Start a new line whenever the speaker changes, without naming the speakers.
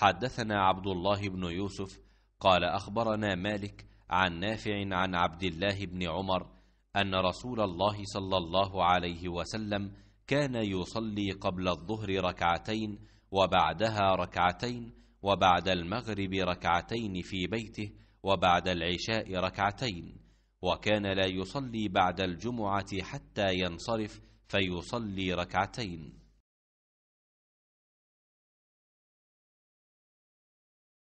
حدثنا عبد الله بن يوسف قال اخبرنا مالك عن نافع عن عبد الله بن عمر ان رسول الله صلى الله عليه وسلم كان يصلي قبل الظهر ركعتين وبعدها ركعتين وبعد المغرب ركعتين في بيته وبعد العشاء ركعتين وكان لا يصلي بعد الجمعه حتى ينصرف فيصلي ركعتين